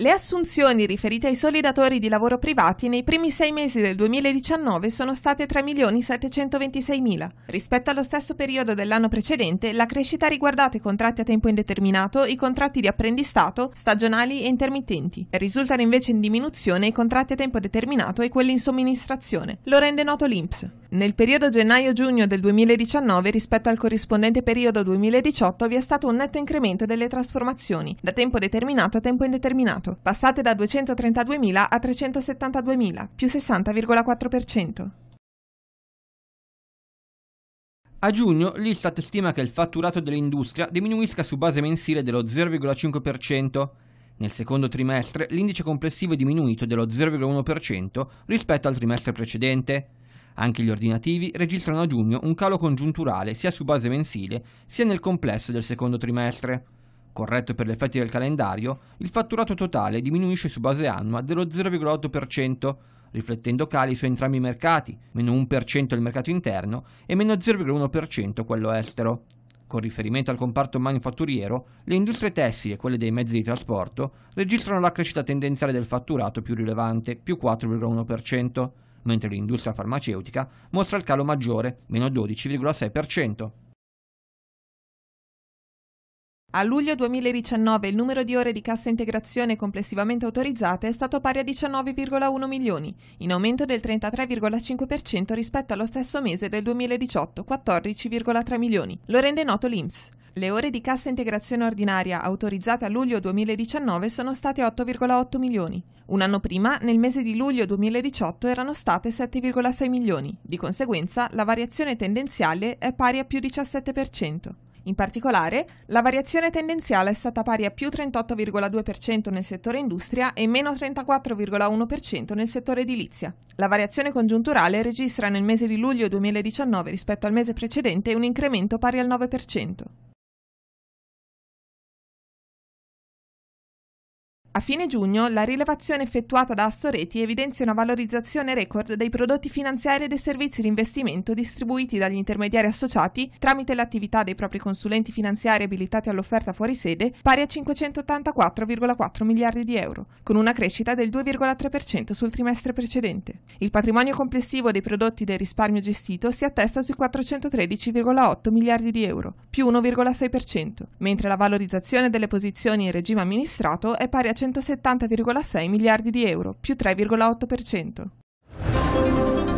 Le assunzioni riferite ai soli datori di lavoro privati nei primi sei mesi del 2019 sono state 3.726.000. Rispetto allo stesso periodo dell'anno precedente, la crescita ha riguardato i contratti a tempo indeterminato, i contratti di apprendistato, stagionali e intermittenti. Risultano invece in diminuzione i contratti a tempo determinato e quelli in somministrazione. Lo rende noto l'INPS. Nel periodo gennaio-giugno del 2019 rispetto al corrispondente periodo 2018 vi è stato un netto incremento delle trasformazioni da tempo determinato a tempo indeterminato, passate da 232.000 a 372.000, più 60,4%. A giugno l'Istat stima che il fatturato dell'industria diminuisca su base mensile dello 0,5%. Nel secondo trimestre l'indice complessivo è diminuito dello 0,1% rispetto al trimestre precedente. Anche gli ordinativi registrano a giugno un calo congiunturale sia su base mensile sia nel complesso del secondo trimestre. Corretto per gli effetti del calendario, il fatturato totale diminuisce su base annua dello 0,8%, riflettendo cali su entrambi i mercati, meno 1% il mercato interno e meno 0,1% quello estero. Con riferimento al comparto manifatturiero, le industrie tessili e quelle dei mezzi di trasporto registrano la crescita tendenziale del fatturato più rilevante, più 4,1% mentre l'industria farmaceutica mostra il calo maggiore, meno 12,6%. A luglio 2019 il numero di ore di cassa integrazione complessivamente autorizzate è stato pari a 19,1 milioni, in aumento del 33,5% rispetto allo stesso mese del 2018, 14,3 milioni. Lo rende noto l'IMSS. Le ore di cassa integrazione ordinaria autorizzate a luglio 2019 sono state 8,8 milioni. Un anno prima, nel mese di luglio 2018, erano state 7,6 milioni. Di conseguenza, la variazione tendenziale è pari a più 17%. In particolare, la variazione tendenziale è stata pari a più 38,2% nel settore industria e meno 34,1% nel settore edilizia. La variazione congiunturale registra nel mese di luglio 2019 rispetto al mese precedente un incremento pari al 9%. A fine giugno, la rilevazione effettuata da Assoreti evidenzia una valorizzazione record dei prodotti finanziari e dei servizi di investimento distribuiti dagli intermediari associati tramite l'attività dei propri consulenti finanziari abilitati all'offerta fuori sede, pari a 584,4 miliardi di euro, con una crescita del 2,3% sul trimestre precedente. Il patrimonio complessivo dei prodotti del risparmio gestito si attesta sui 413,8 miliardi di euro, più 1,6%, mentre la valorizzazione delle posizioni in regime amministrato è pari a 170,6 miliardi di euro, più 3,8%.